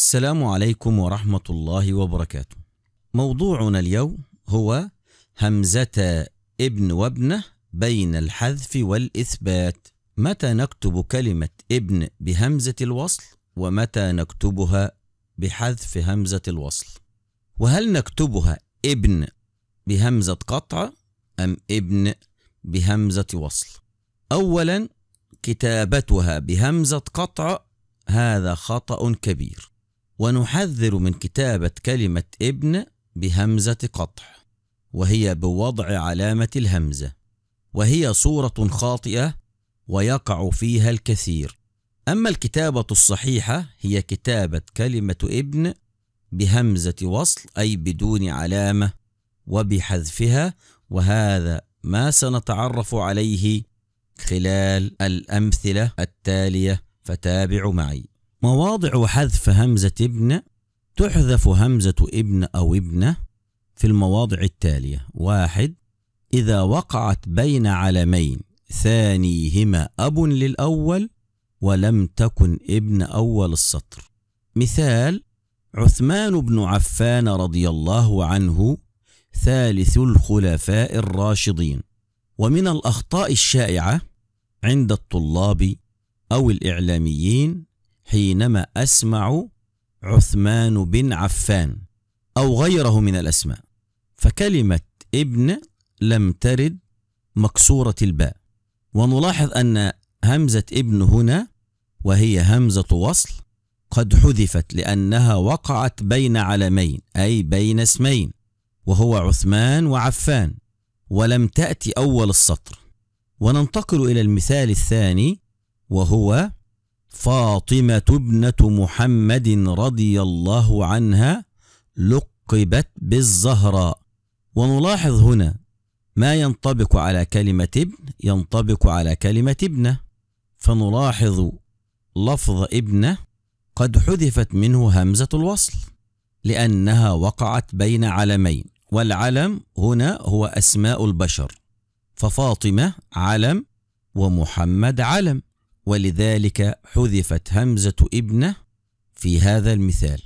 السلام عليكم ورحمة الله وبركاته. موضوعنا اليوم هو همزة ابن وابنه بين الحذف والإثبات. متى نكتب كلمة ابن بهمزة الوصل ومتى نكتبها بحذف همزة الوصل؟ وهل نكتبها ابن بهمزة قطع أم ابن بهمزة وصل؟ أولا كتابتها بهمزة قطع هذا خطأ كبير ونحذر من كتابة كلمة ابن بهمزة قطع وهي بوضع علامة الهمزة وهي صورة خاطئة ويقع فيها الكثير أما الكتابة الصحيحة هي كتابة كلمة ابن بهمزة وصل أي بدون علامة وبحذفها وهذا ما سنتعرف عليه خلال الأمثلة التالية فتابعوا معي مواضع حذف همزة ابن تحذف همزة ابن أو ابنة في المواضع التالية واحد إذا وقعت بين علمين ثانيهما أب للأول ولم تكن ابن أول السطر مثال عثمان بن عفان رضي الله عنه ثالث الخلفاء الراشدين ومن الأخطاء الشائعة عند الطلاب أو الإعلاميين حينما أسمع عثمان بن عفان أو غيره من الأسماء فكلمة ابن لم ترد مكسورة الباء ونلاحظ أن همزة ابن هنا وهي همزة وصل قد حذفت لأنها وقعت بين علمين أي بين اسمين وهو عثمان وعفان ولم تأتي أول السطر وننتقل إلى المثال الثاني وهو فاطمة ابنة محمد رضي الله عنها لقبت بالزهراء ونلاحظ هنا ما ينطبق على كلمة ابن ينطبق على كلمة ابنة فنلاحظ لفظ ابنة قد حذفت منه همزة الوصل لأنها وقعت بين علمين والعلم هنا هو أسماء البشر ففاطمة علم ومحمد علم ولذلك حذفت همزة ابنة في هذا المثال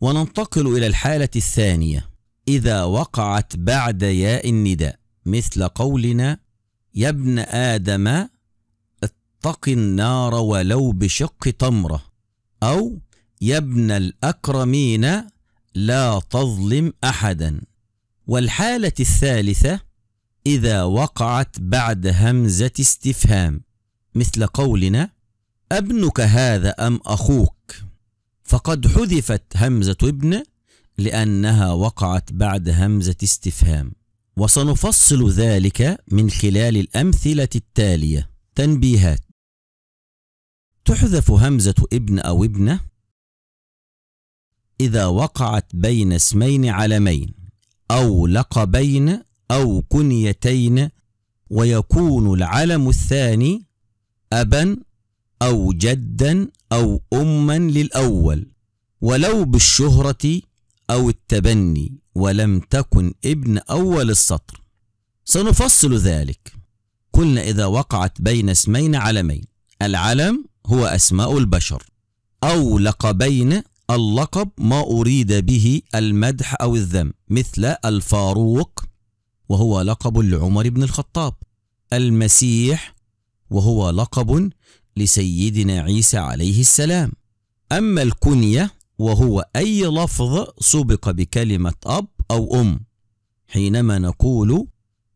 وننتقل إلى الحالة الثانية إذا وقعت بعد ياء النداء مثل قولنا يا ابن آدم اتق النار ولو بشق تمرة أو يا ابن الأكرمين لا تظلم أحدا والحالة الثالثة إذا وقعت بعد همزة استفهام مثل قولنا ابنك هذا ام اخوك فقد حذفت همزه ابن لانها وقعت بعد همزه استفهام وسنفصل ذلك من خلال الامثله التاليه تنبيهات تحذف همزه ابن او ابنه اذا وقعت بين اسمين علمين او لقبين او كنيتين ويكون العلم الثاني أبا أو جدا أو أما للأول ولو بالشهرة أو التبني ولم تكن ابن أول السطر سنفصل ذلك قلنا إذا وقعت بين اسمين علمين العلم هو أسماء البشر أو لقبين اللقب ما أريد به المدح أو الذم مثل الفاروق وهو لقب لعمر بن الخطاب المسيح وهو لقب لسيدنا عيسى عليه السلام أما الكنية وهو أي لفظ سبق بكلمة أب أو أم حينما نقول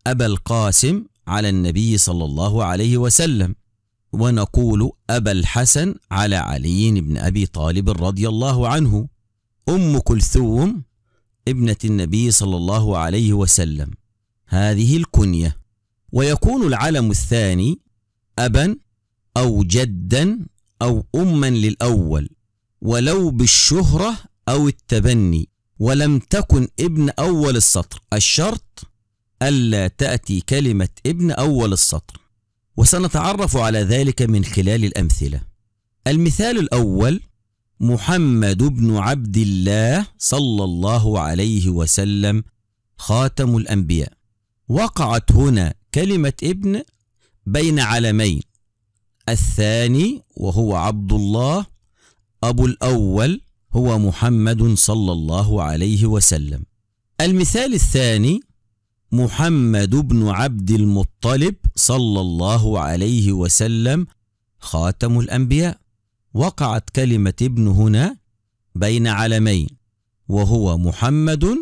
أبا القاسم على النبي صلى الله عليه وسلم ونقول أبا الحسن على علي بن أبي طالب رضي الله عنه أم كلثوم ابنة النبي صلى الله عليه وسلم هذه الكنية ويكون العلم الثاني أبا أو جدا أو أما للأول ولو بالشهرة أو التبني ولم تكن ابن أول السطر الشرط ألا تأتي كلمة ابن أول السطر وسنتعرف على ذلك من خلال الأمثلة المثال الأول محمد بن عبد الله صلى الله عليه وسلم خاتم الأنبياء وقعت هنا كلمة ابن بين علمين الثاني وهو عبد الله أبو الأول هو محمد صلى الله عليه وسلم المثال الثاني محمد بن عبد المطلب صلى الله عليه وسلم خاتم الأنبياء وقعت كلمة ابن هنا بين علمين وهو محمد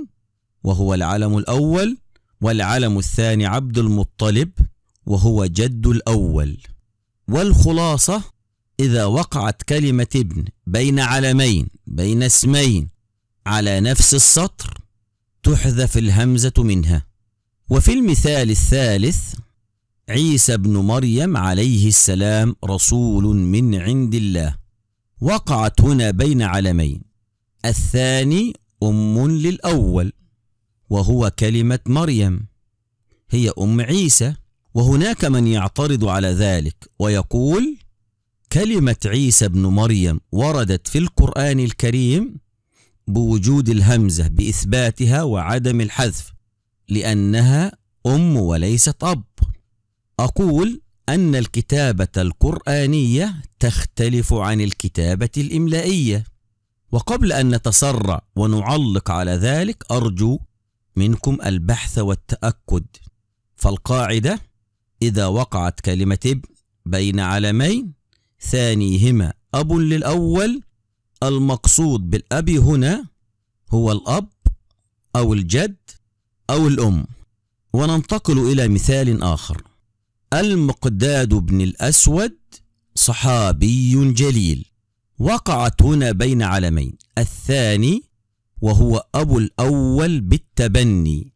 وهو العلم الأول والعلم الثاني عبد المطلب وهو جد الأول والخلاصة إذا وقعت كلمة ابن بين علمين بين اسمين على نفس السطر تحذف الهمزة منها وفي المثال الثالث عيسى بن مريم عليه السلام رسول من عند الله وقعت هنا بين علمين الثاني أم للأول وهو كلمة مريم هي أم عيسى وهناك من يعترض على ذلك ويقول كلمة عيسى ابن مريم وردت في القرآن الكريم بوجود الهمزة بإثباتها وعدم الحذف لأنها أم وليست أب أقول أن الكتابة القرآنية تختلف عن الكتابة الإملائية وقبل أن نتسرع ونعلق على ذلك أرجو منكم البحث والتأكد فالقاعدة إذا وقعت كلمة ابن بين علمين ثانيهما أب للأول المقصود بالأب هنا هو الأب أو الجد أو الأم وننتقل إلى مثال آخر المقداد بن الأسود صحابي جليل وقعت هنا بين علمين الثاني وهو أبو الأول بالتبني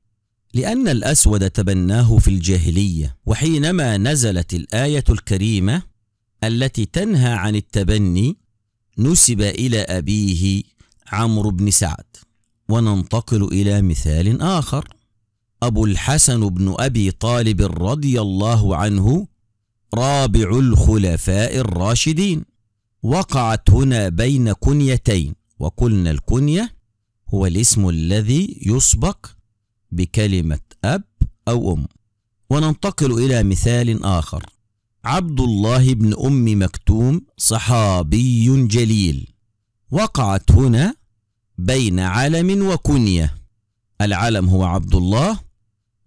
لأن الأسود تبناه في الجاهلية وحينما نزلت الآية الكريمة التي تنهى عن التبني نسب إلى أبيه عمرو بن سعد وننتقل إلى مثال آخر أبو الحسن بن أبي طالب رضي الله عنه رابع الخلفاء الراشدين وقعت هنا بين كنيتين وقلنا الكنية هو الاسم الذي يسبق بكلمة أب أو أم وننتقل إلى مثال آخر عبد الله بن أم مكتوم صحابي جليل وقعت هنا بين علم وكنية العلم هو عبد الله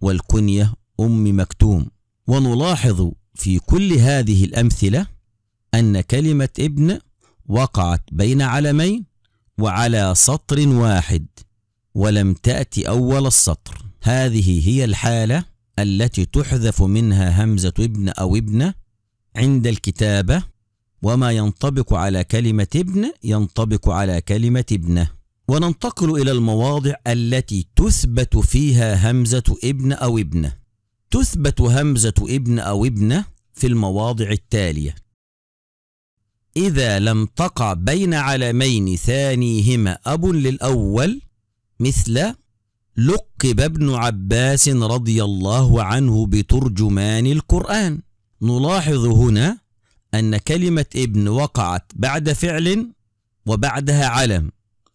والكنية أم مكتوم ونلاحظ في كل هذه الأمثلة أن كلمة ابن وقعت بين علمين وعلى سطر واحد ولم تأت أول السطر هذه هي الحالة التي تحذف منها همزة ابن أو ابنة عند الكتابة وما ينطبق على كلمة ابن ينطبق على كلمة ابنة وننتقل إلى المواضع التي تثبت فيها همزة ابن أو ابنة تثبت همزة ابن أو ابنة في المواضع التالية إذا لم تقع بين علمين ثانيهما أب للأول مثل لقب ابن عباس رضي الله عنه بترجمان القرآن نلاحظ هنا أن كلمة ابن وقعت بعد فعل وبعدها علم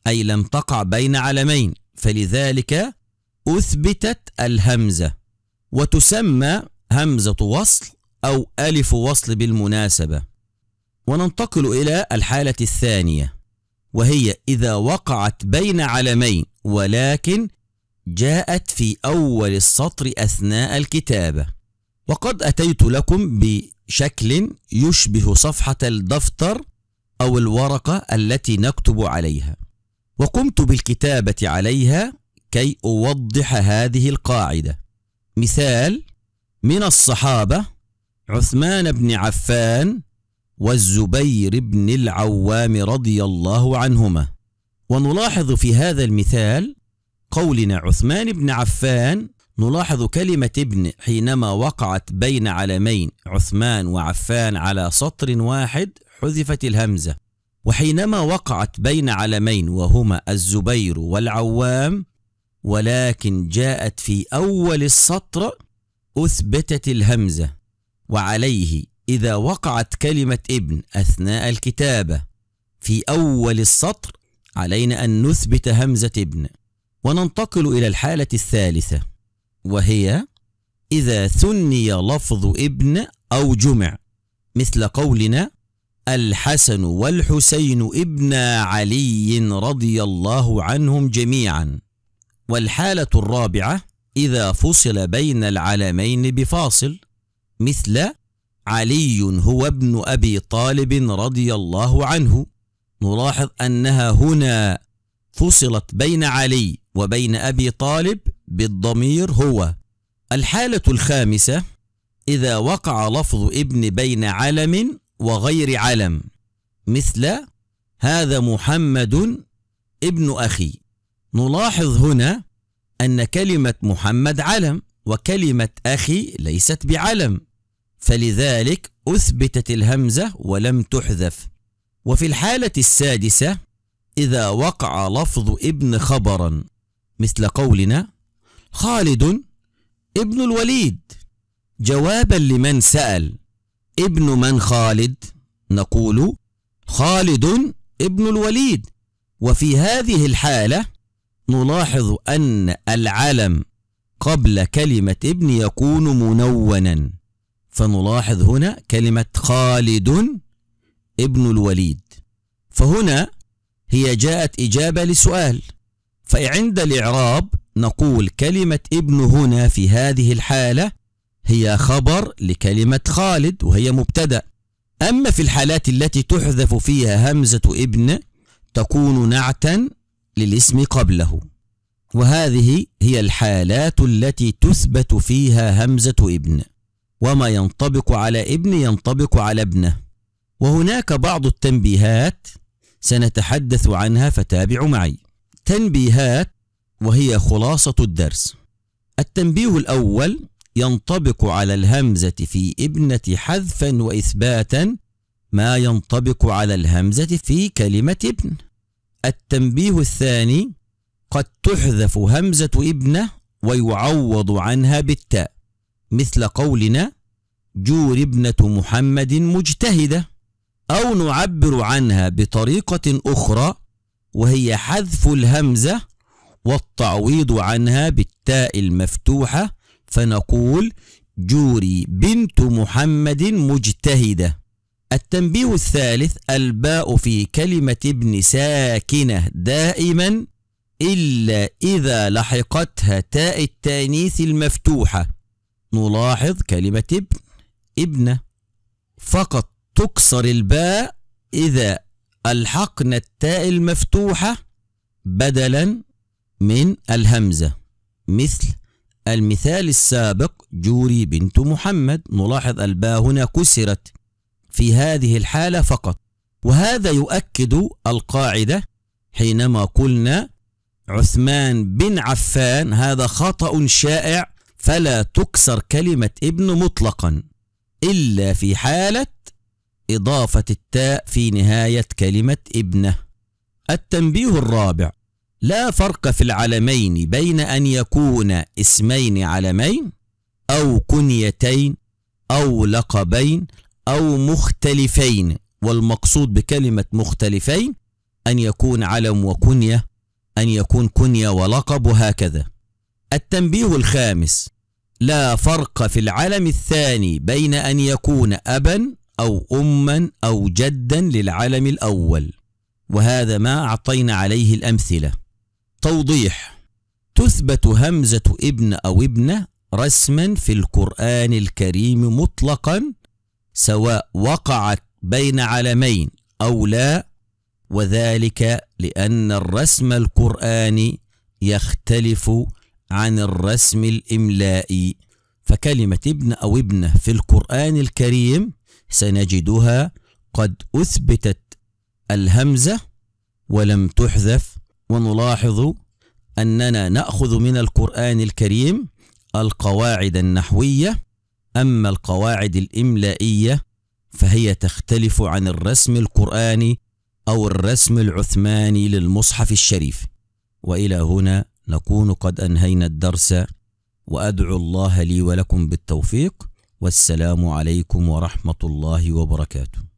أي لم تقع بين علمين فلذلك أثبتت الهمزة وتسمى همزة وصل أو ألف وصل بالمناسبة وننتقل إلى الحالة الثانية وهي إذا وقعت بين علمين ولكن جاءت في أول السطر أثناء الكتابة وقد أتيت لكم بشكل يشبه صفحة الدفتر أو الورقة التي نكتب عليها وقمت بالكتابة عليها كي أوضح هذه القاعدة مثال من الصحابة عثمان بن عفان والزبير بن العوام رضي الله عنهما ونلاحظ في هذا المثال قولنا عثمان بن عفان نلاحظ كلمة ابن حينما وقعت بين علمين عثمان وعفان على سطر واحد حذفت الهمزة وحينما وقعت بين علمين وهما الزبير والعوام ولكن جاءت في أول السطر أثبتت الهمزة وعليه إذا وقعت كلمة ابن أثناء الكتابة في أول السطر علينا أن نثبت همزة ابن وننتقل إلى الحالة الثالثة وهي إذا ثني لفظ ابن أو جمع مثل قولنا الحسن والحسين ابنا علي رضي الله عنهم جميعا والحالة الرابعة إذا فصل بين العلمين بفاصل مثل علي هو ابن ابي طالب رضي الله عنه نلاحظ انها هنا فصلت بين علي وبين ابي طالب بالضمير هو الحاله الخامسه اذا وقع لفظ ابن بين علم وغير علم مثل هذا محمد ابن اخي نلاحظ هنا ان كلمه محمد علم وكلمه اخي ليست بعلم فلذلك أثبتت الهمزة ولم تحذف وفي الحالة السادسة إذا وقع لفظ ابن خبرا مثل قولنا خالد ابن الوليد جوابا لمن سأل ابن من خالد نقول خالد ابن الوليد وفي هذه الحالة نلاحظ أن العلم قبل كلمة ابن يكون منونا فنلاحظ هنا كلمة خالد ابن الوليد فهنا هي جاءت إجابة لسؤال فعند الإعراب نقول كلمة ابن هنا في هذه الحالة هي خبر لكلمة خالد وهي مبتدأ أما في الحالات التي تحذف فيها همزة ابن تكون نعتا للاسم قبله وهذه هي الحالات التي تثبت فيها همزة ابن وما ينطبق على ابن ينطبق على ابنه وهناك بعض التنبيهات سنتحدث عنها فتابعوا معي تنبيهات وهي خلاصة الدرس التنبيه الأول ينطبق على الهمزة في ابنة حذفا وإثباتا ما ينطبق على الهمزة في كلمة ابن التنبيه الثاني قد تحذف همزة ابنه ويعوض عنها بالتاء مثل قولنا جور ابنة محمد مجتهدة أو نعبر عنها بطريقة أخرى وهي حذف الهمزة والتعويض عنها بالتاء المفتوحة فنقول جوري بنت محمد مجتهدة التنبيه الثالث الباء في كلمة ابن ساكنة دائما إلا إذا لحقتها تاء التانيث المفتوحة نلاحظ كلمة ابن ابنة فقط تكسر الباء إذا ألحقنا التاء المفتوحة بدلا من الهمزة مثل المثال السابق جوري بنت محمد نلاحظ الباء هنا كسرت في هذه الحالة فقط وهذا يؤكد القاعدة حينما قلنا عثمان بن عفان هذا خطأ شائع فلا تكسر كلمة ابن مطلقا إلا في حالة إضافة التاء في نهاية كلمة ابنه. التنبيه الرابع: لا فرق في العلمين بين أن يكون اسمين علمين أو كنيتين أو لقبين أو مختلفين، والمقصود بكلمة مختلفين أن يكون علم وكنية، أن يكون كنية ولقب وهكذا. التنبيه الخامس: لا فرق في العلم الثاني بين أن يكون أبا أو أما أو جدا للعلم الأول وهذا ما أعطينا عليه الأمثلة توضيح تثبت همزة ابن أو ابنة رسما في القرآن الكريم مطلقا سواء وقعت بين علمين أو لا وذلك لأن الرسم القرآني يختلف عن الرسم الإملائي فكلمة ابن أو ابنة في القرآن الكريم سنجدها قد أثبتت الهمزة ولم تحذف ونلاحظ أننا نأخذ من القرآن الكريم القواعد النحوية أما القواعد الإملائية فهي تختلف عن الرسم القرآني أو الرسم العثماني للمصحف الشريف وإلى هنا نكون قد انهينا الدرس وادعو الله لي ولكم بالتوفيق والسلام عليكم ورحمه الله وبركاته